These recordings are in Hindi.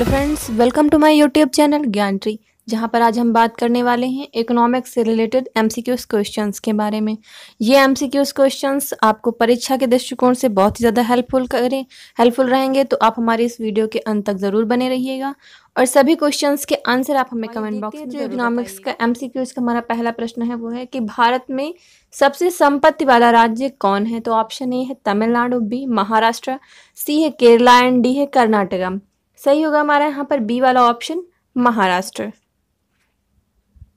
hello friends welcome to my YouTube channel Gyan tree जहाँ पर आज हम बात करने वाले हैं इकोनॉमिक्स से रिलेटेड एमसीक्यूज क्वेश्चंस के बारे में ये एमसीक्यूज क्वेश्चंस आपको परीक्षा के दृष्टिकोण से बहुत ही ज़्यादा हेल्पफुल करें हेल्पफुल रहेंगे तो आप हमारे इस वीडियो के अंत तक ज़रूर बने रहिएगा और सभी क्वेश्चंस के आंसर आप हमें कमेंट बॉक्स में जो इकोनॉमिक्स का एमसीक्यूज का हमारा पहला प्रश्न है वो है कि भारत में सबसे संपत्ति वाला राज्य कौन है तो ऑप्शन ए है तमिलनाडु बी महाराष्ट्र सी है केरला एंड डी है कर्नाटका सही होगा हमारा यहाँ पर बी वाला ऑप्शन महाराष्ट्र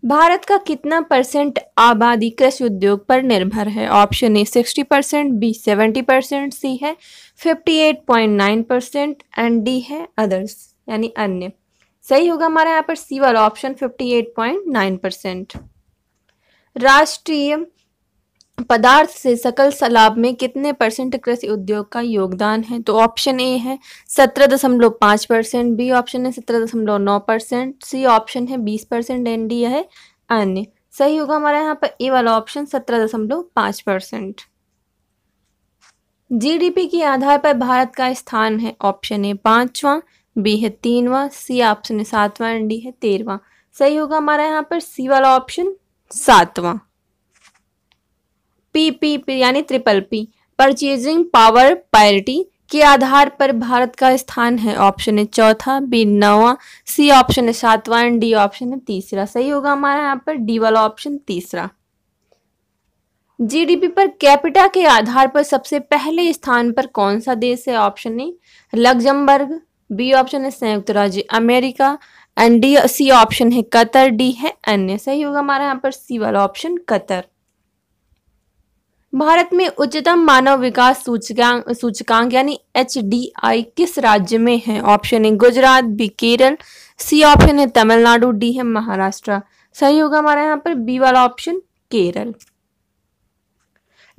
भारत का कितना परसेंट आबादी कृषि उद्योग पर निर्भर है option A sixty percent B seventy percent C है fifty eight point nine percent and D है अदर्स यानी अन्य सही होगा हमारा यहाँ पर सी वाला option fifty eight point nine percent राष्ट्रीय पदार्थ से सकल सलाब में कितने परसेंट कृषि उद्योग का योगदान है तो ऑप्शन ए है सत्रह दशमलव पाँच परसेंट बी ऑप्शन है सत्रह दशमलव नौ परसेंट सी ऑप्शन है बीस परसेंट एन डी है अन्य सही होगा हमारा यहाँ पर ए वाला ऑप्शन सत्रह दशमलव पाँच परसेंट जीडीपी के आधार पर भारत का स्थान है ऑप्शन ए पांचवा बी है तीनवा सी ऑप्शन है सातवां एन डी है तेरहवा सही होगा हमारा यहाँ पर सी वाला ऑप्शन सातवां पी पी पी यानी triple P purchasing power parity के आधार पर भारत का स्थान है ऑप्शन है चौथा बी नवा सी ऑप्शन है सातवां डी ऑप्शन है तीसरा सही होगा हमारा यहाँ पर डी वाला ऑप्शन तीसरा जीडीपी पर कैपिटा के आधार पर सबसे पहले स्थान पर कौन सा देश है option A Luxembourg B option है संयुक्त राज्य America and D C option है कतर डी है अन्य सही होगा हमारा यहाँ पर सी वाला ऑप्शन कतर भारत में उच्चतम मानव विकास सूचकांक सूचकांक यानी एच किस राज्य में है option A Gujarat B Kerala C option है तमिलनाडु डी है महाराष्ट्र सही होगा हमारा यहाँ पर बी वाला ऑप्शन केरल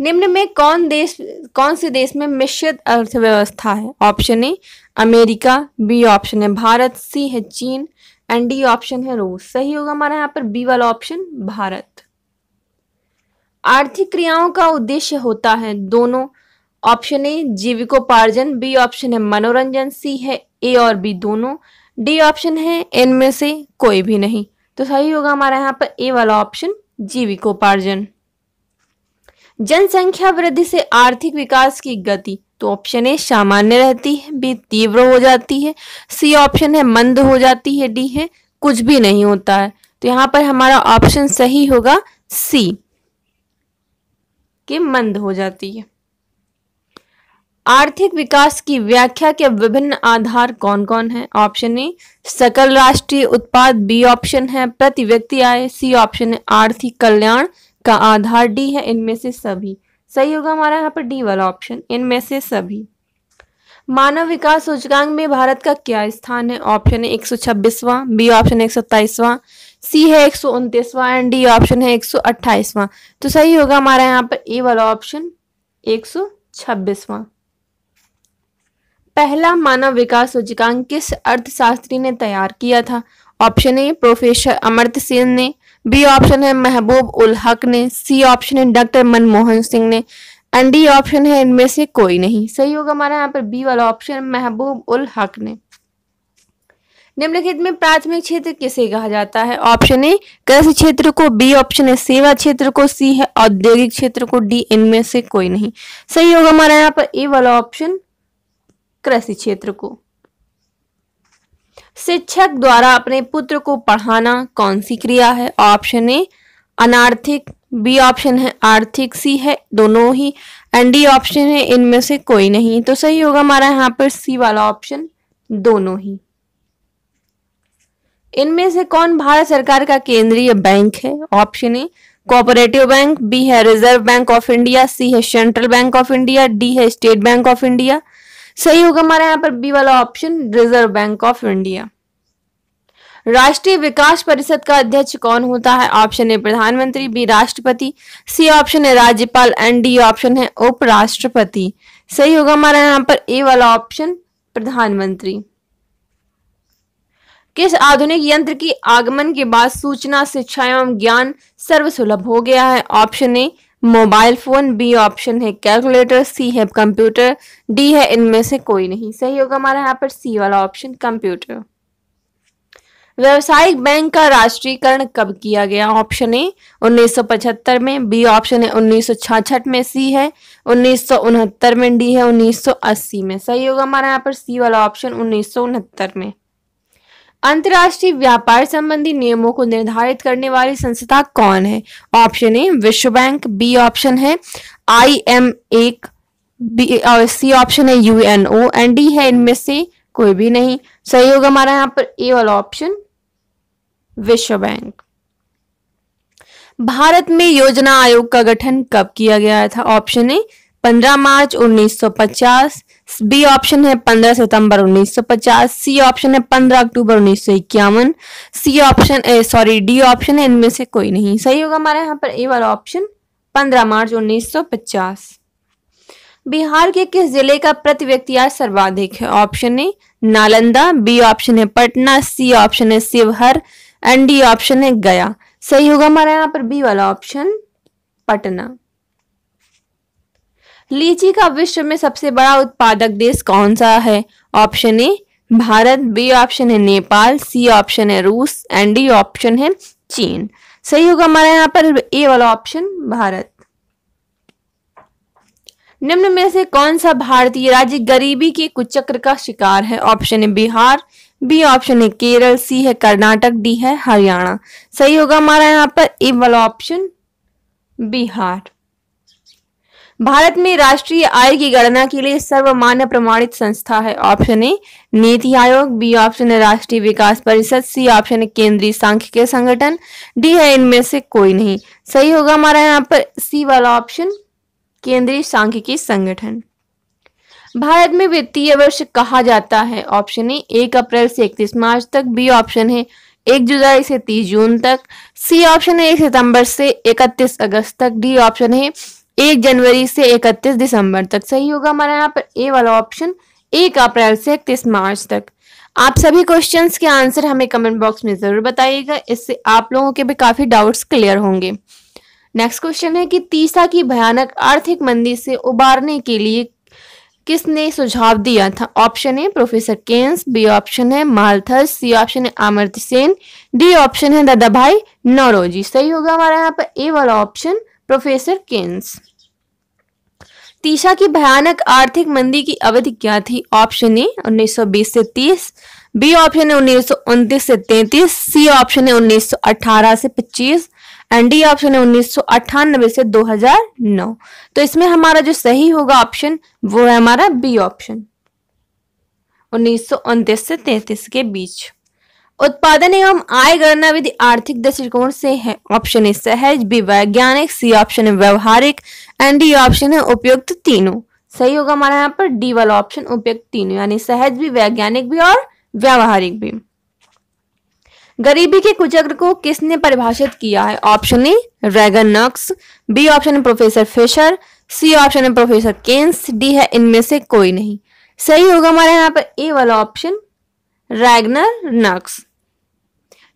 निम्न में कौन देश कौन से देश में मिश्रित अर्थव्यवस्था है option A America B option है भारत सी है चीन एंड डी ऑप्शन है रूस सही होगा हमारा यहाँ पर बी वाला ऑप्शन भारत आर्थिक क्रियाओं का उद्देश्य होता है दोनों ऑप्शन ए जीविकोपार्जन बी ऑप्शन है मनोरंजन सी है ए और बी दोनों डी ऑप्शन है एन में से कोई भी नहीं तो सही होगा हमारा यहाँ पर ए वाला ऑप्शन जीविकोपार्जन जनसंख्या वृद्धि से आर्थिक विकास की गति तो ऑप्शन ए सामान्य रहती है बी तीव्र हो जाती है सी ऑप्शन है मंद हो जाती है डी है कुछ भी नहीं होता है तो यहाँ पर हमारा ऑप्शन सही होगा सी के मंद हो जाती है आर्थिक विकास की व्याख्या के विभिन्न आधार कौन कौन है ऑप्शन ए सकल राष्ट्रीय उत्पाद बी ऑप्शन है प्रति व्यक्ति आय सी ऑप्शन है आर्थिक कल्याण का आधार डी है इनमें से सभी सही होगा हमारा यहाँ पर डी वाला ऑप्शन इनमें से सभी मानव विकास सूचकांक में भारत का क्या स्थान है ऑप्शन है एक सौ छब्बीसवां बी ऑप्शन है एक सौ सत्ताईसवां सी है एक सौ उनतीसवां एंड डी ऑप्शन है एक सौ अट्ठाईसवां तो सही होगा हमारा यहाँ पर ए वाला ऑप्शन एक सौ छब्बीसवां पहला मानव विकास सूचकांक किस अर्थशास्त्री ने तैयार किया था option A professor Amartya Sen ने बी ऑप्शन है महबूब उल हक ने सी ऑप्शन है डॉक्टर मनमोहन सिंह ने एंड डी ऑप्शन है इनमें से कोई नहीं सही होगा हमारा यहाँ पर बी वाला ऑप्शन महबूब उल हक ने निम्नलिखित में प्राथमिक क्षेत्र किसे कहा जाता है ऑप्शन ए कृषि क्षेत्र को बी ऑप्शन है सेवा क्षेत्र को सी है औद्योगिक क्षेत्र को डी इनमें से कोई नहीं सही होगा हमारा यहाँ पर ए वाला ऑप्शन कृषि क्षेत्र को शिक्षक द्वारा अपने पुत्र को पढ़ाना कौन सी क्रिया है ऑप्शन ए अनार्थिक बी ऑप्शन है आर्थिक सी है दोनों ही एंड डी ऑप्शन है इनमें से कोई नहीं तो सही होगा हमारा यहाँ पर सी वाला ऑप्शन दोनों ही इनमें से कौन भारत सरकार का केंद्रीय बैंक है option A cooperative bank B है reserve bank of India C है central bank of India D है स्टेट बैंक ऑफ इंडिया सही होगा हमारा यहाँ पर बी वाला option reserve bank of India राष्ट्रीय विकास परिषद का अध्यक्ष कौन होता है ऑप्शन ए प्रधानमंत्री बी राष्ट्रपति सी ऑप्शन है राज्यपाल एंड डी ऑप्शन है उपराष्ट्रपति सही होगा हमारा यहाँ पर ए वाला ऑप्शन प्रधानमंत्री किस आधुनिक यंत्र की आगमन के बाद सूचना शिक्षा एवं ज्ञान सर्वसुलभ हो गया है option A mobile phone B option है कैलकुलेटर सी है कंप्यूटर डी है इनमें से कोई नहीं सही होगा हमारा यहाँ पर सी वाला ऑप्शन कंप्यूटर व्यावसायिक बैंक का राष्ट्रीयकरण कब किया गया ऑप्शन ए 1975 में बी ऑप्शन है 1966 में सी है उन्नीस में डी है 1980 में सही होगा हमारा यहाँ पर सी वाला ऑप्शन उन्नीस में अंतर्राष्ट्रीय व्यापार संबंधी नियमों को निर्धारित करने वाली संस्था कौन है ऑप्शन ए विश्व बैंक बी ऑप्शन है आई एम एक बी और सी ऑप्शन है U N O and D है इनमें से कोई भी नहीं सही होगा हमारा यहाँ पर ए वाला ऑप्शन विश्व बैंक भारत में योजना आयोग का गठन कब किया गया था ऑप्शन ए 15 मार्च 1950 बी ऑप्शन है 15 सितंबर 1950 सी ऑप्शन है 15 अक्टूबर उन्नीस C option A sorry D option है इनमें से कोई नहीं सही होगा हमारे यहाँ पर ए वाला ऑप्शन 15 मार्च 1950 बिहार के किस जिले का प्रति व्यक्ति आज सर्वाधिक है option A Nalanda B option है पटना सी ऑप्शन है शिवहर एंड डी ऑप्शन है गया सही होगा हमारा यहाँ पर बी वाला ऑप्शन पटना लीची का विश्व में सबसे बड़ा उत्पादक देश कौन सा है option A Bharat B option है नेपाल सी ऑप्शन है रूस एंड डी ऑप्शन है चीन सही होगा हमारा यहाँ पर ए वाला ऑप्शन भारत निम्न में से कौन सा भारतीय राज्य गरीबी के कुचक्र का शिकार है option A Bihar B option है केरल सी है कर्नाटक डी है हरियाणा सही होगा हमारा यहाँ पर ए वाला ऑप्शन बिहार भारत में राष्ट्रीय आय की गणना के लिए सर्वमान्य प्रमाणित संस्था है ऑप्शन ए नीति आयोग बी ऑप्शन है राष्ट्रीय विकास परिषद सी ऑप्शन है केंद्रीय सांख्यिकीय संगठन डी है इनमें से कोई नहीं सही होगा हमारा यहाँ पर सी वाला ऑप्शन केंद्रीय सांख्यिकी संगठन भारत में वित्तीय वर्ष कहा जाता है ऑप्शन ए एक अप्रैल से इकतीस मार्च तक बी ऑप्शन है एक जुलाई से तीस जून तक सी ऑप्शन है एक सितंबर से इकतीस अगस्त तक डी ऑप्शन है एक जनवरी से इकतीस दिसंबर तक सही होगा हमारा यहाँ पर ए वाला ऑप्शन एक अप्रैल से इकतीस मार्च तक आप सभी क्वेश्चंस के आंसर हमें कमेंट बॉक्स में ज़रूर बताइएगा इससे आप लोगों के भी काफ़ी डाउट्स क्लियर होंगे नेक्स्ट क्वेश्चन है कि तीसा की भयानक आर्थिक मंदी से उबारने के लिए किसने सुझाव दिया था ऑप्शन है प्रोफेसर केन्स बी ऑप्शन है मालथस सी ऑप्शन है अमर्त्य सेन डी ऑप्शन है दादा भाई नौरोजी सही होगा हमारा यहाँ पर ए वाला ऑप्शन प्रोफेसर केन्स तीसा की भयानक आर्थिक मंदी की अवधि क्या थी ऑप्शन ए 1920 से 30 बी ऑप्शन है उन्नीस से 33 सी ऑप्शन है 1918 से पच्चीस एंड डी ऑप्शन है उन्नीस से 2009 तो इसमें हमारा जो सही होगा ऑप्शन वो है हमारा बी ऑप्शन उन्नीस से तैतीस के बीच उत्पादन एवं आय गणना विधि आर्थिक दृष्टिकोण से है ऑप्शन है सहज बी वैज्ञानिक सी ऑप्शन है व्यवहारिक एंड डी ऑप्शन है उपयुक्त तीनों सही होगा हमारा यहाँ पर डी वाला ऑप्शन उपयुक्त तीनों यानी सहज भी वैज्ञानिक भी और व्यवहारिक भी गरीबी के कुचक्र को किसने परिभाषित किया है option A Ragnar Nurkse B option है प्रोफेसर फिशर सी ऑप्शन है प्रोफेसर केन्स डी है इनमें से कोई नहीं सही होगा हमारे यहाँ पर ए वाला option Ragnar Nurkse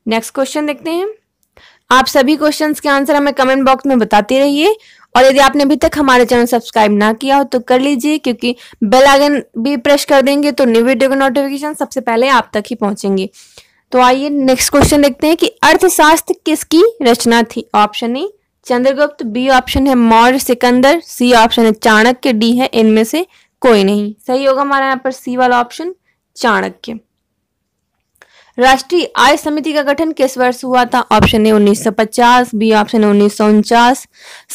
next question देखते हैं आप सभी क्वेश्चंस के आंसर हमें कमेंट बॉक्स में बताते रहिए और यदि आपने अभी तक हमारे चैनल सब्सक्राइब ना किया हो तो कर लीजिए क्योंकि बेल आइकन भी प्रेस कर देंगे तो न्यू वीडियो का नोटिफिकेशन सबसे पहले आप तक ही पहुंचेंगे तो आइए नेक्स्ट क्वेश्चन देखते हैं कि अर्थशास्त्र किसकी रचना थी option A Chandragupta B option है मौर्य सिकंदर सी ऑप्शन है चाणक्य डी है इनमें से कोई नहीं सही होगा हमारा यहाँ पर सी वाला ऑप्शन चाणक्य राष्ट्रीय आय समिति का गठन किस वर्ष हुआ था ऑप्शन ए 1950 बी ऑप्शन है उन्नीस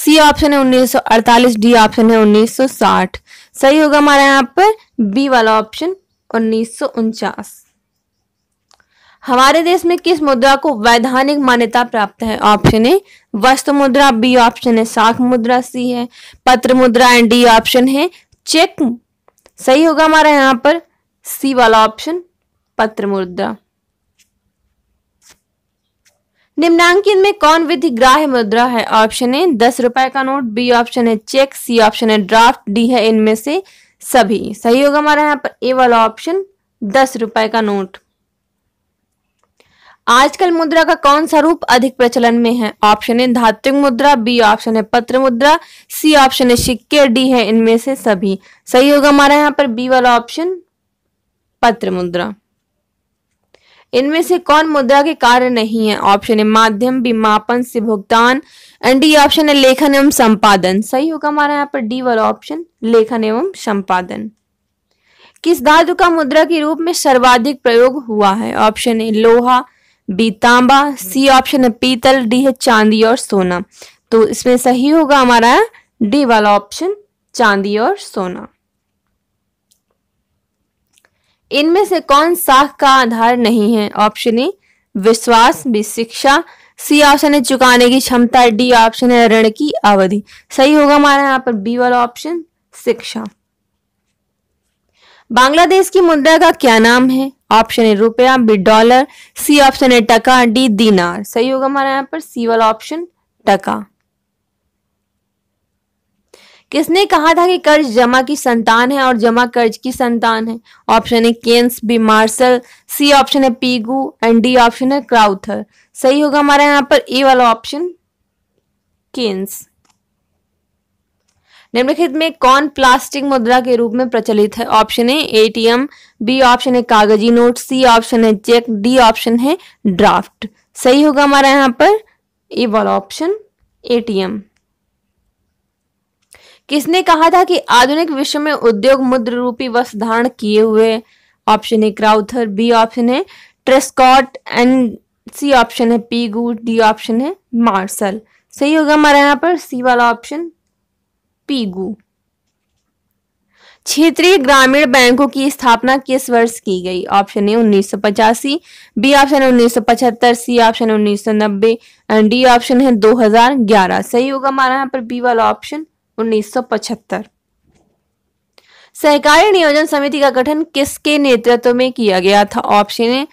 सी ऑप्शन है 1948 डी ऑप्शन है 1960 सही होगा हमारा यहाँ पर बी वाला ऑप्शन उन्नीस हमारे देश में किस मुद्रा को वैधानिक मान्यता प्राप्त है ऑप्शन ए वस्तु मुद्रा बी ऑप्शन है साख मुद्रा सी है पत्र मुद्रा एंड डी ऑप्शन है चेक सही होगा हमारा यहाँ पर सी वाला ऑप्शन पत्र मुद्रा निम्नांकित में कौन विधि ग्राह्य मुद्रा है ऑप्शन ए दस रुपए का नोट बी ऑप्शन है चेक सी ऑप्शन है ड्राफ्ट डी है इनमें से सभी सही होगा हमारा यहाँ पर ए वाला ऑप्शन दस रुपए का नोट आजकल मुद्रा का कौन सा रूप अधिक प्रचलन में है ऑप्शन है धात्विक मुद्रा बी ऑप्शन है पत्र मुद्रा सी ऑप्शन है सिक्के डी है इनमें से सभी सही होगा हमारा यहाँ पर बी वाला ऑप्शन पत्र मुद्रा इनमें से कौन मुद्रा के कार्य नहीं है ऑप्शन है माध्यम बी मापन से भुगतान एंड डी ऑप्शन है लेखन एवं संपादन सही होगा हमारा यहाँ पर डी वाला ऑप्शन लेखन एवं संपादन किस धातु का मुद्रा के रूप में सर्वाधिक प्रयोग हुआ है ऑप्शन ए लोहा बी तांबा सी ऑप्शन है पीतल डी है चांदी और सोना तो इसमें सही होगा हमारा डी वाला ऑप्शन चांदी और सोना इनमें से कौन साख का आधार नहीं है ऑप्शन ए विश्वास बी शिक्षा सी ऑप्शन है चुकाने की क्षमता डी ऑप्शन है ऋण की अवधि सही होगा हमारा यहाँ पर बी वाला ऑप्शन शिक्षा बांग्लादेश की मुद्रा का क्या नाम है ऑप्शन ए रुपया बी डॉलर सी ऑप्शन है टका डी दीनार सही होगा हमारा यहाँ पर सी वाला ऑप्शन टका किसने कहा था कि कर्ज जमा की संतान है और जमा कर्ज की संतान है option A Keynes B Marshall C option है पीगू एंड डी ऑप्शन है क्राउथर सही होगा हमारा यहाँ पर ए वाला ऑप्शन केन्स निम्नलिखित में कौन प्लास्टिक मुद्रा के रूप में प्रचलित है ऑप्शन है एटीएम बी ऑप्शन है कागजी नोट सी ऑप्शन है चेक डी ऑप्शन है ड्राफ्ट सही होगा हमारा यहाँ पर ये वाला ऑप्शन एटीएम किसने कहा था कि आधुनिक विश्व में उद्योग मुद्र रूपी वस्त्र धारण किए हुए option A Crowther B option है ट्रेस्कॉट एंड सी ऑप्शन है पीगू डी ऑप्शन है मार्शल सही होगा हमारा यहाँ पर सी वाला ऑप्शन पीगू क्षेत्रीय ग्रामीण बैंकों की स्थापना किस वर्ष की गई ऑप्शन ए उन्नीस सौ पचासी बी ऑप्शन उन्नीस सौ पचहत्तर सी ऑप्शन उन्नीस सौ नब्बे एंड डी ऑप्शन है दो हजार ग्यारह सही होगा हमारा यहाँ पर बी वाला ऑप्शन उन्नीस सौ पचहत्तर सहकारी नियोजन समिति का गठन किसके नेतृत्व में किया गया था option A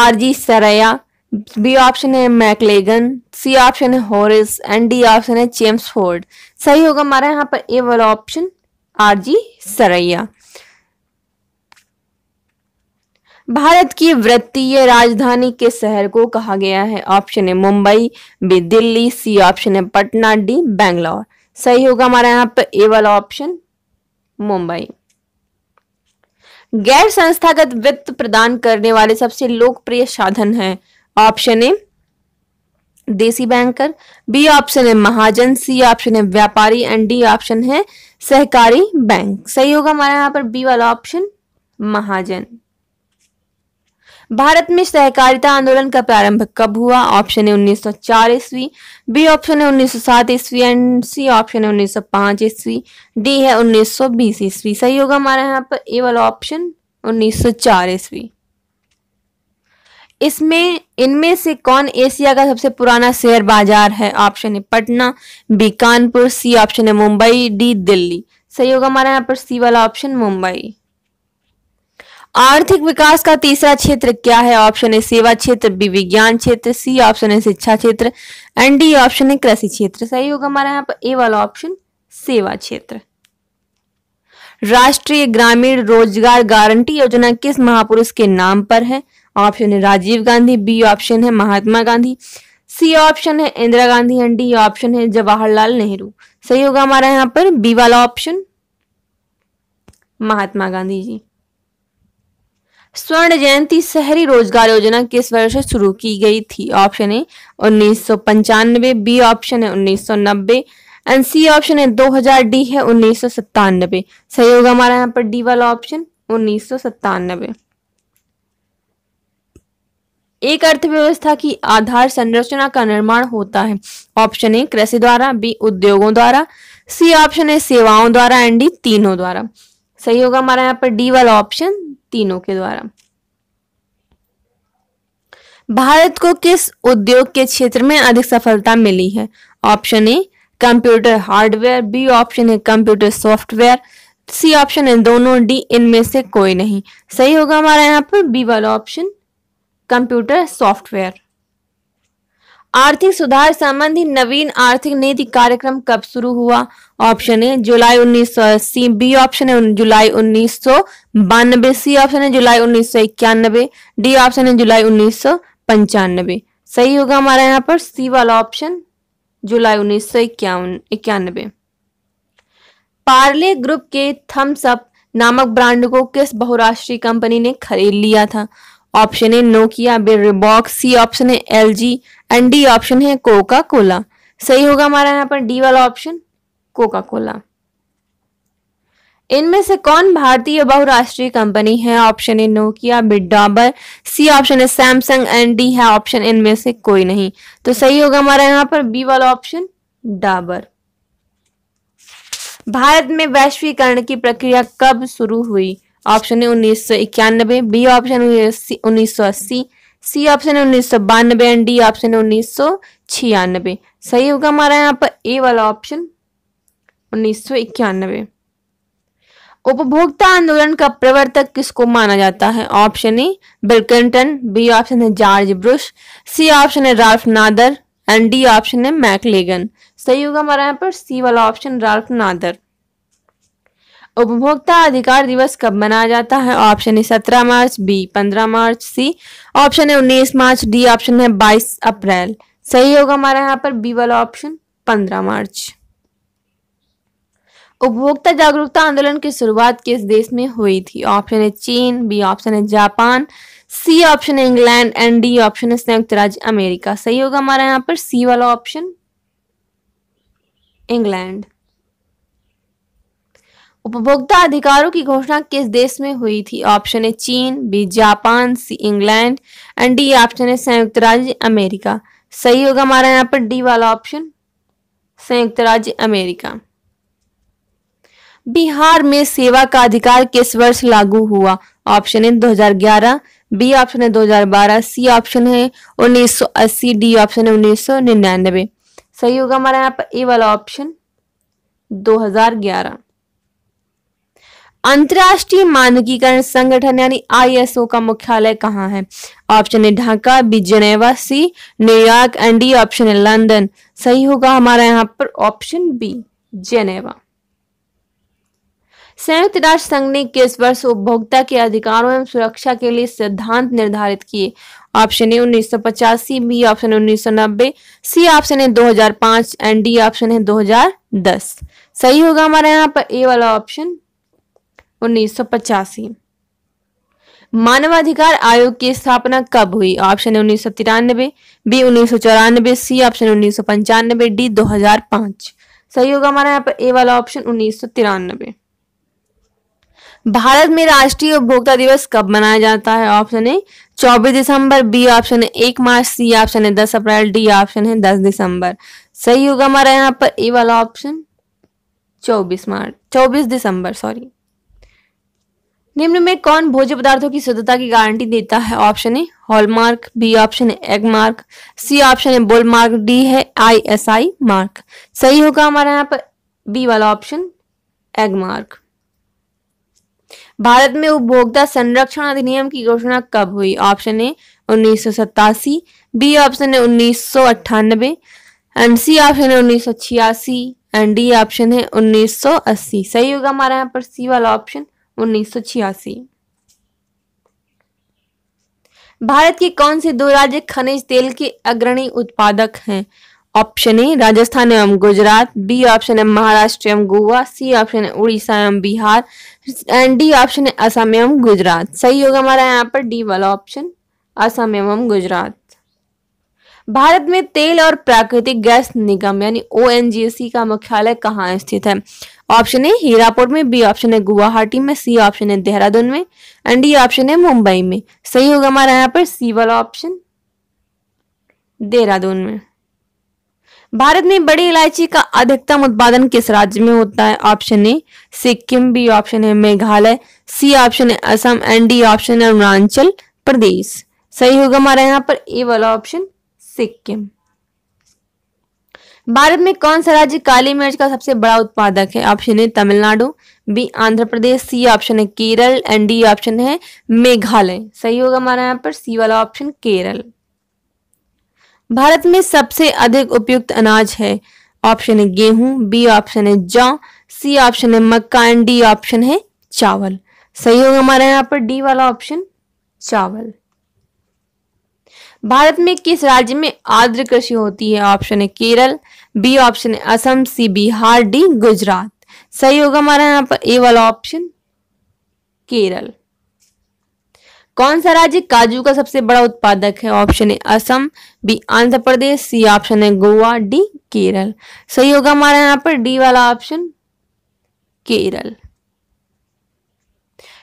R G Saraiya B option है मैकलेगन सी ऑप्शन है हॉरिस एंड डी ऑप्शन है चेम्स फोर्ड सही होगा हमारा यहाँ पर ए वाला option R G Saraiya Bharat की वृत्तीय राजधानी के शहर को कहा गया है ऑप्शन है Mumbai B Delhi C option है पटना डी बैंगलोर सही होगा हमारा यहाँ पर ए वाला ऑप्शन मुंबई गैर संस्थागत वित्त प्रदान करने वाले सबसे लोकप्रिय साधन है ऑप्शन ए देसी बैंकर बी ऑप्शन है महाजन सी ऑप्शन है व्यापारी एंड डी ऑप्शन है सहकारी बैंक सही होगा हमारा यहाँ पर बी वाला ऑप्शन महाजन भारत में सहकारिता आंदोलन का प्रारंभ कब हुआ ऑप्शन है 1904 ईस्वी बी ऑप्शन है 1907 ईस्वी एंड सी ऑप्शन है 1905 ईस्वी डी है 1920 ईस्वी सही होगा हमारा यहाँ पर ए वाला ऑप्शन 1904 ईस्वी इसमें इनमें से कौन एशिया का सबसे पुराना शेयर बाजार है ऑप्शन है Patna B Kanpur C option है मुंबई डी दिल्ली सही होगा हमारा यहाँ पर सी वाला ऑप्शन मुंबई आर्थिक विकास का तीसरा क्षेत्र क्या है ऑप्शन है सेवा क्षेत्र बी विज्ञान क्षेत्र सी ऑप्शन है शिक्षा क्षेत्र एंड डी ऑप्शन है कृषि क्षेत्र सही होगा हमारा यहाँ पर ए वाला ऑप्शन सेवा क्षेत्र राष्ट्रीय ग्रामीण रोजगार गारंटी योजना किस महापुरुष के नाम पर है ऑप्शन है राजीव गांधी बी ऑप्शन है महात्मा गांधी सी ऑप्शन है Indira Gandhi and D option है जवाहरलाल नेहरू सही होगा हमारा यहाँ पर बी वाला ऑप्शन महात्मा गांधी जी स्वर्ण जयंती शहरी रोजगार योजना किस वर्ष शुरू की गई थी ऑप्शन है उन्नीस सौ पंचानबे बी ऑप्शन है उन्नीस सौ नब्बे एंड सी ऑप्शन है 2000 डी है उन्नीस सौ सत्तानबे सही होगा हमारा यहाँ पर डी वाला ऑप्शन उन्नीस सौ सत्तानबे एक अर्थव्यवस्था की आधार संरचना का निर्माण होता है ऑप्शन ए कृषि द्वारा बी उद्योगों द्वारा सी ऑप्शन ए सेवाओं द्वारा एंड डी तीनों द्वारा सही होगा हमारा यहाँ पर डी वाला ऑप्शन तीनों के द्वारा भारत को किस उद्योग के क्षेत्र में अधिक सफलता मिली है option A computer hardware B option है कंप्यूटर सॉफ्टवेयर सी ऑप्शन है दोनों डी इनमें से कोई नहीं सही होगा हमारा यहाँ पर बी वाला ऑप्शन कंप्यूटर सॉफ्टवेयर आर्थिक सुधार संबंधी नवीन आर्थिक नीति कार्यक्रम कब शुरू हुआ ऑप्शन ए जुलाई उन्नीस सौ अस्सी बी ऑप्शन है जुलाई उन्नीस सौ सी ऑप्शन है जुलाई उन्नीस सौ डी ऑप्शन है जुलाई उन्नीस पंचानबे सही होगा हमारा यहाँ पर सी वाला ऑप्शन जुलाई उन्नीस सौ इक्यानबे पार्ले ग्रुप के थम्सअप नामक ब्रांड को किस बहुराष्ट्रीय कंपनी ने खरीद लिया था ऑप्शन है नोकिया बिर रिबॉक सी ऑप्शन है L G and D option है कोका कोला सही होगा हमारा यहाँ पर डी वाला ऑप्शन कोका कोला इनमें से कौन भारतीय बहुराष्ट्रीय कंपनी है ऑप्शन ए नोकिया बिड सी ऑप्शन है सैमसंग एंड डी है ऑप्शन इनमें से कोई नहीं तो सही होगा हमारा यहाँ पर बी वाला ऑप्शन डाबर भारत में वैश्वीकरण की प्रक्रिया कब शुरू हुई ऑप्शन है उन्नीस सौ इक्यानबे बी ऑप्शन उन्नीस सौ अस्सी सी ऑप्शन है उन्नीस सौ बानबे एंड डी ऑप्शन है उन्नीस सौ छियानबे सही होगा हमारा यहाँ पर ए वाला ऑप्शन उन्नीस सौ इक्यानबे उपभोक्ता आंदोलन का प्रवर्तक किसको माना जाता है option A Bill Clinton B option है जॉर्ज ब्रुश सी ऑप्शन है Ralph Nader and D option है मैकलेगन सही होगा हमारा यहाँ पर सी वाला ऑप्शन राल्फ नादर उपभोक्ता अधिकार दिवस कब मनाया जाता है ऑप्शन है सत्रह मार्च बी पंद्रह मार्च सी ऑप्शन है उन्नीस मार्च डी ऑप्शन है बाईस अप्रैल सही होगा हमारा यहाँ पर बी वाला ऑप्शन पंद्रह मार्च उपभोक्ता जागरूकता आंदोलन की शुरुआत किस देश में हुई थी ऑप्शन है चीन बी ऑप्शन है जापान सी ऑप्शन है इंग्लैंड एंड डी ऑप्शन है संयुक्त राज्य अमेरिका सही होगा हमारा यहाँ पर सी वाला ऑप्शन इंग्लैंड उपभोक्ता अधिकारों की घोषणा किस देश में हुई थी ऑप्शन है चीन B Japan C England and D option है संयुक्त राज्य अमेरिका सही होगा हमारा यहाँ पर डी वाला ऑप्शन संयुक्त राज्य अमेरिका बिहार में सेवा का अधिकार किस वर्ष लागू हुआ ऑप्शन है 2011 बी ऑप्शन है 2012 सी ऑप्शन है 1980 डी ऑप्शन है उन्नीस सही होगा हमारा यहाँ पर ए वाला ऑप्शन 2011 अंतर्राष्ट्रीय मानकीकरण संगठन यानी आईएसओ का मुख्यालय कहाँ है ऑप्शन है Dhaka B Geneva C New York and D option है लंदन सही होगा हमारा यहाँ पर ऑप्शन बी जेनेवा संयुक्त राष्ट्र संघ ने किस वर्ष उपभोक्ता के अधिकारों एवं सुरक्षा के लिए सिद्धांत निर्धारित किए ऑप्शन ए उन्नीस सौ पचासी बी ऑप्शन उन्नीस सौ नब्बे सी ऑप्शन है दो हजार पांच एंड डी ऑप्शन है दो हजार दस सही होगा हमारे यहाँ पर ए वाला ऑप्शन उन्नीस मानवाधिकार आयोग की स्थापना कब हुई ऑप्शन है उन्नीस सौ तिरानबे बी उन्नीस सौ चौरानबे सी ऑप्शन उन्नीस सौ पंचानबे डी दो हजार पांच सही होगा हमारा यहाँ पर ए वाला ऑप्शन उन्नीस सौ तिरानबे भारत में राष्ट्रीय उपभोक्ता दिवस कब मनाया जाता है ऑप्शन ए चौबीस दिसंबर बी ऑप्शन है एक मार्च सी ऑप्शन है दस अप्रैल डी ऑप्शन है दस दिसंबर सही होगा हमारा यहाँ पर ए वाला ऑप्शन चौबीस मार्च चौबीस दिसंबर सॉरी निम्न में कौन भोज्य पदार्थों की शुद्धता की गारंटी देता है option A hallmark B option है एग मार्क सी ऑप्शन है बोल मार्क डी है आई एस आई मार्क सही होगा हमारा यहाँ पर बी वाला ऑप्शन एग मार्क भारत में उपभोक्ता संरक्षण अधिनियम की घोषणा कब हुई ऑप्शन ए उन्नीस बी ऑप्शन है उन्नीस सौ अट्ठानबे एंड सी ऑप्शन है उन्नीस सौ छियासी एंड डी ऑप्शन है 1980 सही होगा हमारा यहाँ पर सी वाला ऑप्शन उन्नीस भारत के कौन से दो राज्य खनिज तेल के अग्रणी उत्पादक हैं ऑप्शन ए राजस्थान एवं गुजरात बी ऑप्शन है महाराष्ट्र एवं गोवा सी ऑप्शन है उड़ीसा एवं बिहार एंड डी ऑप्शन है असम एवं गुजरात सही होगा हमारा यहाँ पर डी वाला ऑप्शन असम एवं गुजरात भारत में तेल और प्राकृतिक गैस निगम यानी ओ का मुख्यालय कहाँ स्थित है ऑप्शन है हीरापुर में बी ऑप्शन है गुवाहाटी में सी ऑप्शन है देहरादून में एंड डी ऑप्शन है मुंबई में सही होगा हमारा यहाँ पर सी वाला ऑप्शन देहरादून में भारत में बड़ी इलायची का अधिकतम उत्पादन किस राज्य में होता है option A Sikkim B option है मेघालय सी ऑप्शन है असम एंड डी ऑप्शन है अरुणाचल प्रदेश सही होगा हमारा यहाँ पर ए वाला ऑप्शन सिक्किम भारत में कौन सा राज्य काली मिर्च का सबसे बड़ा उत्पादक है option A Tamil Nadu B Andhra Pradesh C option है केरल एंड डी ऑप्शन है मेघालय सही होगा हमारा यहाँ पर सी वाला ऑप्शन केरल भारत में सबसे अधिक उपयुक्त अनाज है ऑप्शन है गेहूं बी ऑप्शन है जौ सी ऑप्शन है मक्का एंड डी ऑप्शन है चावल सही होगा हमारा यहाँ पर डी वाला ऑप्शन चावल भारत में किस राज्य में आर्द्र कृषि होती है ऑप्शन है केरल बी ऑप्शन है असम सी बिहार डी गुजरात सही होगा हमारा यहाँ पर ए वाला ऑप्शन केरल कौन सा राज्य काजू का सबसे बड़ा उत्पादक है ऑप्शन है Assam B Andhra Pradesh C option है गोवा डी केरल सही होगा हमारा यहाँ पर डी वाला ऑप्शन केरल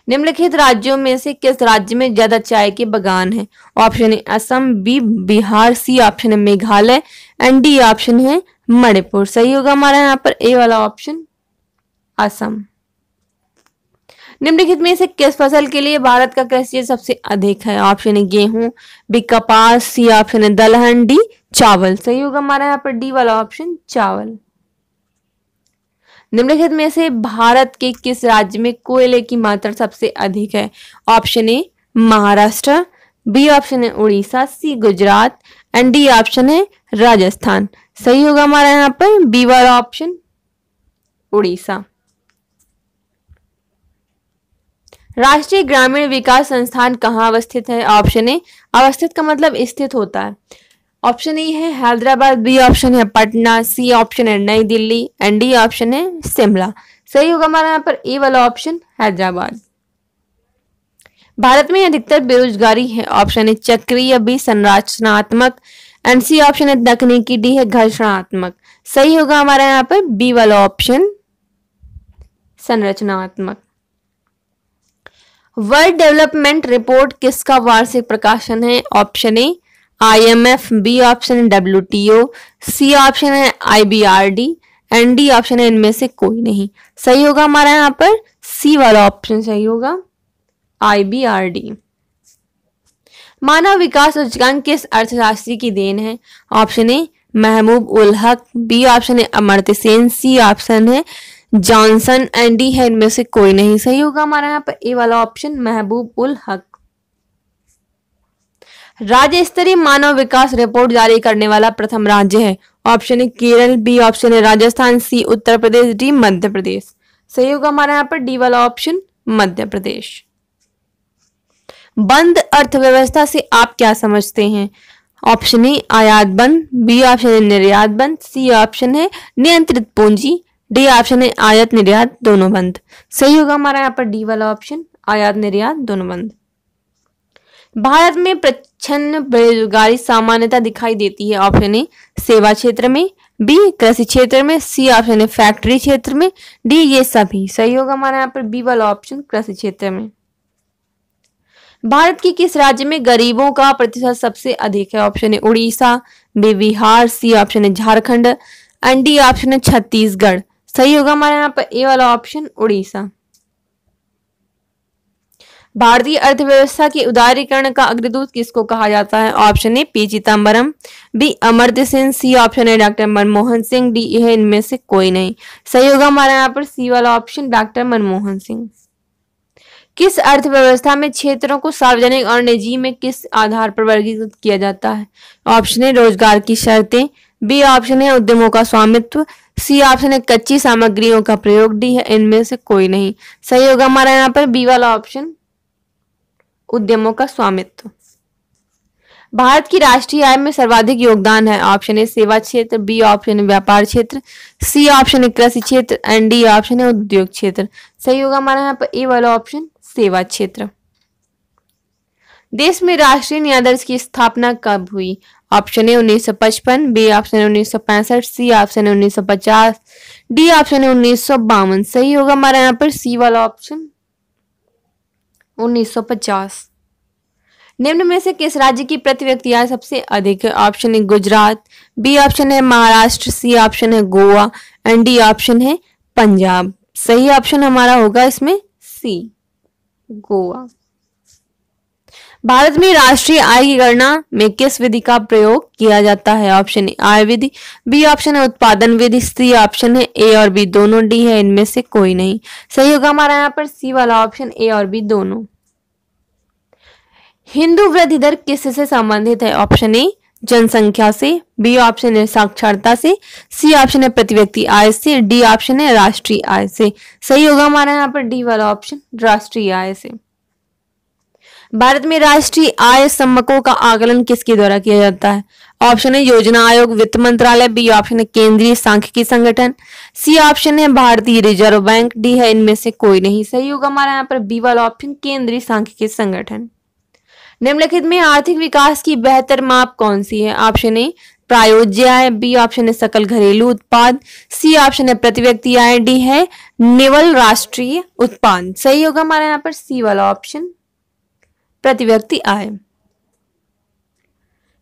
निम्नलिखित राज्यों में से किस राज्य में ज्यादा चाय के बगान है ऑप्शन है Assam B Bihar C option है मेघालय एंड डी ऑप्शन है मणिपुर सही होगा हमारा यहाँ पर ए वाला ऑप्शन असम निम्नलिखित में से किस फसल के लिए भारत का कृषि सबसे अधिक है ऑप्शन है गेहूं बी कपास सी ऑप्शन है दलहन डी चावल सही होगा हमारा यहाँ पर डी वाला ऑप्शन चावल निम्नलिखित में से भारत के किस राज्य में कोयले की मात्रा सबसे अधिक है option A Maharashtra B option है Orissa C Gujarat and D option है राजस्थान सही होगा हमारा यहाँ पर बी वाला ऑप्शन उड़ीसा राष्ट्रीय ग्रामीण विकास संस्थान कहाँ अवस्थित है ऑप्शन ए अवस्थित का मतलब स्थित होता है ऑप्शन ए है हैदराबाद बी ऑप्शन है पटना सी ऑप्शन है नई दिल्ली एंड डी ऑप्शन है शिमला सही होगा हमारा यहाँ पर ए वाला ऑप्शन हैदराबाद भारत में अधिकतर बेरोजगारी है ऑप्शन है चक्रीय बी संरचनात्मक एंड सी ऑप्शन है तकनीकी डी है घर्षणात्मक सही होगा हमारा यहाँ पर बी वाला ऑप्शन संरचनात्मक वर्ल्ड डेवलपमेंट रिपोर्ट किसका वार्षिक प्रकाशन है option A IMF B option है डब्ल्यू सी ऑप्शन है आईबीआरडी एंड डी ऑप्शन है इनमें से कोई नहीं सही होगा हमारा यहाँ पर सी वाला ऑप्शन सही होगा आईबीआरडी मानव विकास सूचकांक किस अर्थशास्त्री की देन है ऑप्शन ए महबूब उल हक बी ऑप्शन है अमर्त्य सेन सी ऑप्शन है जॉनसन एंड डी है इनमें से कोई नहीं सही होगा हमारा यहाँ पर ए वाला ऑप्शन महबूब उल हक राज्य स्तरीय मानव विकास रिपोर्ट जारी करने वाला प्रथम राज्य है ऑप्शन है केरल बी ऑप्शन है राजस्थान सी उत्तर प्रदेश डी मध्य प्रदेश सही होगा हमारा यहाँ पर डी वाला ऑप्शन मध्य प्रदेश बंद अर्थव्यवस्था से आप क्या समझते हैं ऑप्शन ए आयात बंद बी ऑप्शन है निर्यात बंद सी ऑप्शन है नियंत्रित पूंजी डी ऑप्शन है आयात निर्यात दोनों बंद सही होगा हमारा यहाँ पर डी वाला ऑप्शन आयात निर्यात दोनों बंद भारत में प्रच्छन्न बेरोजगारी सामान्यता दिखाई देती है ऑप्शन ए सेवा क्षेत्र में बी कृषि क्षेत्र में सी ऑप्शन है फैक्ट्री क्षेत्र में डी ये सभी सही होगा हमारा यहाँ पर बी वाला ऑप्शन कृषि क्षेत्र में भारत के किस राज्य में गरीबों का प्रतिशत सबसे अधिक है ऑप्शन है Orissa B Bihar C option है झारखंड एंड डी ऑप्शन है छत्तीसगढ़ सही होगा हमारे यहाँ पर ए वाला ऑप्शन उड़ीसा भारतीय अर्थव्यवस्था के उदारीकरण का अग्रदूत किसको कहा जाता है option A P Chidambaram B Amartya Singh C option है डॉक्टर मनमोहन सिंह डी है इनमें से कोई नहीं सही होगा हमारा यहाँ पर सी वाला ऑप्शन डॉक्टर मनमोहन सिंह किस अर्थव्यवस्था में क्षेत्रों को सार्वजनिक और निजी में किस आधार पर वर्गीकृत किया जाता है ऑप्शन है रोजगार की शर्तें बी ऑप्शन है उद्यमों का स्वामित्व सी ऑप्शन है कच्ची सामग्रियों का प्रयोग डी है इनमें से कोई नहीं सही होगा हमारा यहाँ पर बी वाला ऑप्शन उद्यमों का स्वामित्व भारत की राष्ट्रीय आय में सर्वाधिक योगदान है ऑप्शन ए सेवा क्षेत्र बी ऑप्शन है व्यापार क्षेत्र सी ऑप्शन है कृषि क्षेत्र एंड डी ऑप्शन है उद्योग क्षेत्र सही होगा हमारा यहाँ पर ए वाला ऑप्शन सेवा क्षेत्र देश में राष्ट्रीय न्यायाधीश की स्थापना कब हुई ऑप्शन ए उन्नीस सौ पचपन बी ऑप्शन है उन्नीस सौ पैंसठ सी ऑप्शन है उन्नीस सौ पचास डी ऑप्शन है उन्नीस सौ बावन सही होगा हमारा यहाँ पर सी वाला ऑप्शन 1950 निम्न में से किस राज्य की प्रति व्यक्ति आय सबसे अधिक है ऑप्शन है गुजरात बी ऑप्शन है महाराष्ट्र सी ऑप्शन है गोवा एंड डी ऑप्शन है पंजाब सही ऑप्शन हमारा होगा इसमें सी गोवा भारत में राष्ट्रीय आय की गणना में किस विधि का प्रयोग किया जाता है ऑप्शन ए आय विधि बी ऑप्शन है उत्पादन विधि सी ऑप्शन है ए और बी दोनों डी है इनमें से कोई नहीं सही होगा हमारा यहाँ पर सी वाला ऑप्शन ए और बी दोनों हिंदू वृद्धि दर किस से संबंधित है ऑप्शन ए जनसंख्या से बी ऑप्शन है साक्षरता से सी ऑप्शन है प्रति व्यक्ति आय से डी ऑप्शन है राष्ट्रीय आय से सही होगा हमारा यहाँ पर डी वाला ऑप्शन राष्ट्रीय आय से भारत में राष्ट्रीय आय सम्मकों का आकलन किसके द्वारा किया जाता है ऑप्शन है योजना आयोग वित्त मंत्रालय बी ऑप्शन है केंद्रीय सांख्यिकी संगठन सी ऑप्शन है भारतीय रिजर्व बैंक डी है इनमें से कोई नहीं सही होगा हमारा यहाँ पर बी वाला ऑप्शन केंद्रीय सांख्यिकी संगठन निम्नलिखित में आर्थिक विकास की बेहतर माप कौन सी है ऑप्शन ए प्रायोज्य आय बी ऑप्शन है सकल घरेलू उत्पाद सी ऑप्शन है प्रति व्यक्ति आय डी है निवल राष्ट्रीय उत्पाद सही होगा हमारा यहाँ पर सी वाला ऑप्शन प्रति व्यक्ति आय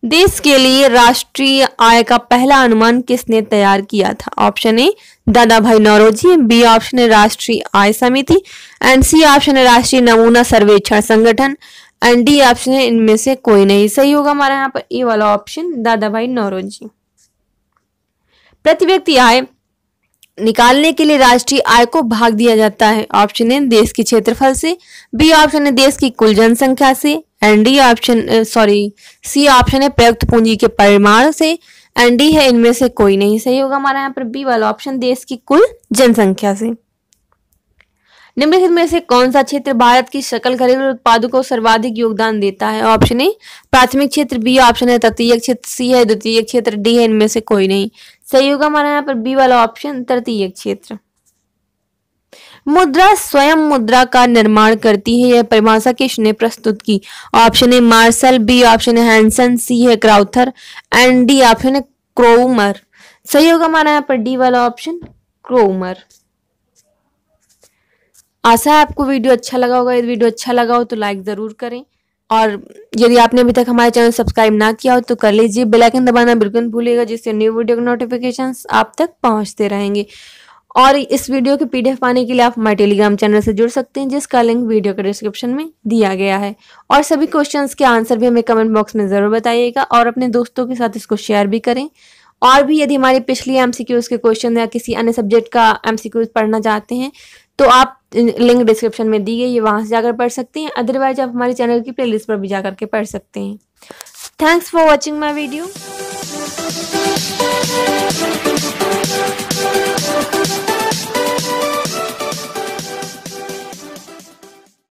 देश के लिए राष्ट्रीय आय का पहला अनुमान किसने तैयार किया था ऑप्शन ए दादा भाई नौरोजी बी ऑप्शन है राष्ट्रीय आय समिति एंड सी ऑप्शन है राष्ट्रीय नमूना सर्वेक्षण संगठन एंड डी ऑप्शन है इनमें से कोई नहीं सही होगा हमारा यहाँ पर ए वाला ऑप्शन दादा भाई नौरोजी प्रति व्यक्ति आय निकालने के लिए राष्ट्रीय आय को भाग दिया जाता है ऑप्शन ए देश की क्षेत्रफल से बी ऑप्शन है देश की कुल जनसंख्या से and D option sorry C option है प्रयुक्त पूंजी के परिमाण से एंड डी है इनमें से कोई नहीं सही होगा हमारा यहाँ पर बी वाला ऑप्शन देश की कुल जनसंख्या से निम्नलिखित में से कौन सा क्षेत्र भारत की सकल घरेलू उत्पादों को सर्वाधिक योगदान देता है ऑप्शन ए प्राथमिक क्षेत्र बी ऑप्शन है तृतीय क्षेत्र सी है द्वितीय क्षेत्र डी है इनमें से कोई नहीं सही होगा हमारा यहाँ पर बी वाला ऑप्शन तृतीय क्षेत्र मुद्रा स्वयं मुद्रा का निर्माण करती है यह परिभाषा किसने प्रस्तुत की ऑप्शन है मार्शल बी ऑप्शन है हैंसन सी है क्राउथर एंड डी ऑप्शन है क्रोमर सही होगा हमारा यहाँ पर डी वाला ऑप्शन क्रोमर आशा है आपको वीडियो अच्छा लगा होगा यदि वीडियो अच्छा लगा हो तो लाइक जरूर करें और यदि आपने अभी तक हमारे चैनल सब्सक्राइब ना किया हो तो कर लीजिए बेल आइकन दबाना बिल्कुल नहीं भूलिएगा जिससे न्यू वीडियो के नोटिफिकेशन आप तक पहुंचते रहेंगे और इस वीडियो के पीडीएफ पाने के लिए आप हमारे टेलीग्राम चैनल से जुड़ सकते हैं जिसका लिंक वीडियो के डिस्क्रिप्शन में दिया गया है और सभी क्वेश्चंस के आंसर भी हमें कमेंट बॉक्स में ज़रूर बताइएगा और अपने दोस्तों के साथ इसको शेयर भी करें और भी यदि हमारे पिछले एमसीक्यूज के क्वेश्चन या किसी अन्य सब्जेक्ट का एमसीक्यूज पढ़ना चाहते हैं तो आप लिंक डिस्क्रिप्शन में दी गई है वहाँ से जाकर पढ़ सकते हैं अदरवाइज आप हमारे चैनल की प्लेलिस्ट पर भी जाकर के पढ़ सकते हैं thanks for watching my video